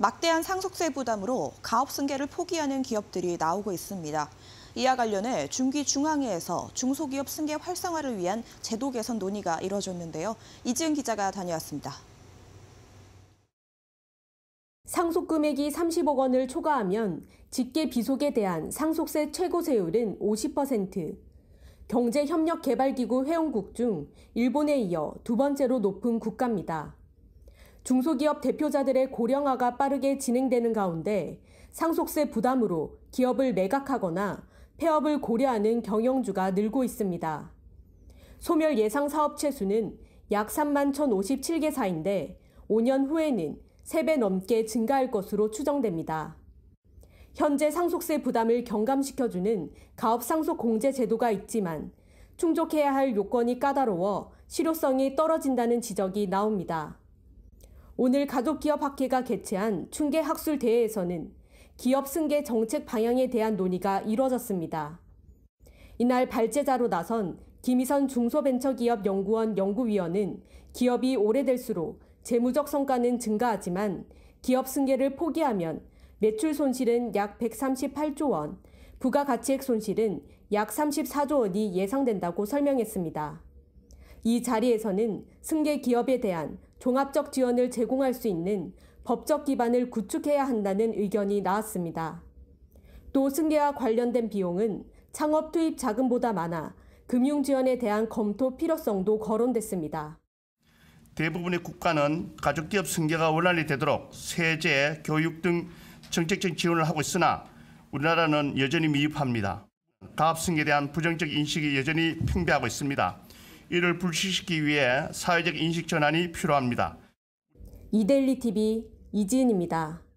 막대한 상속세 부담으로 가업 승계를 포기하는 기업들이 나오고 있습니다. 이와 관련해 중기중앙회에서 중소기업 승계 활성화를 위한 제도 개선 논의가 이뤄졌는데요. 이지은 기자가 다녀왔습니다. 상속 금액이 30억 원을 초과하면 직계 비속에 대한 상속세 최고 세율은 50%, 경제협력개발기구 회원국 중 일본에 이어 두 번째로 높은 국가입니다. 중소기업 대표자들의 고령화가 빠르게 진행되는 가운데 상속세 부담으로 기업을 매각하거나 폐업을 고려하는 경영주가 늘고 있습니다. 소멸 예상 사업체 수는 약 3만 1,057개사인데 5년 후에는 3배 넘게 증가할 것으로 추정됩니다. 현재 상속세 부담을 경감시켜주는 가업상속공제 제도가 있지만 충족해야 할 요건이 까다로워 실효성이 떨어진다는 지적이 나옵니다. 오늘 가족기업 학회가 개최한 충계학술대회에서는 기업 승계 정책 방향에 대한 논의가 이뤄졌습니다. 이날 발제자로 나선 김희선 중소벤처기업연구원 연구위원은 기업이 오래될수록 재무적 성과는 증가하지만 기업 승계를 포기하면 매출 손실은 약 138조 원, 부가가치액 손실은 약 34조 원이 예상된다고 설명했습니다. 이 자리에서는 승계 기업에 대한 종합적 지원을 제공할 수 있는 법적 기반을 구축해야 한다는 의견이 나왔습니다. 또 승계와 관련된 비용은 창업 투입 자금보다 많아 금융 지원에 대한 검토 필요성도 거론됐습니다. 대부분의 국가는 가족기업 승계가 원활히 되도록 세제, 교육 등 정책적 지원을 하고 있으나 우리나라는 여전히 미흡합니다. 가업 승계에 대한 부정적 인식이 여전히 팽배하고 있습니다. 이를 불식시키기 위해 사회적 인식 전환이 필요합니다. 이데리 TV 이지은입니다.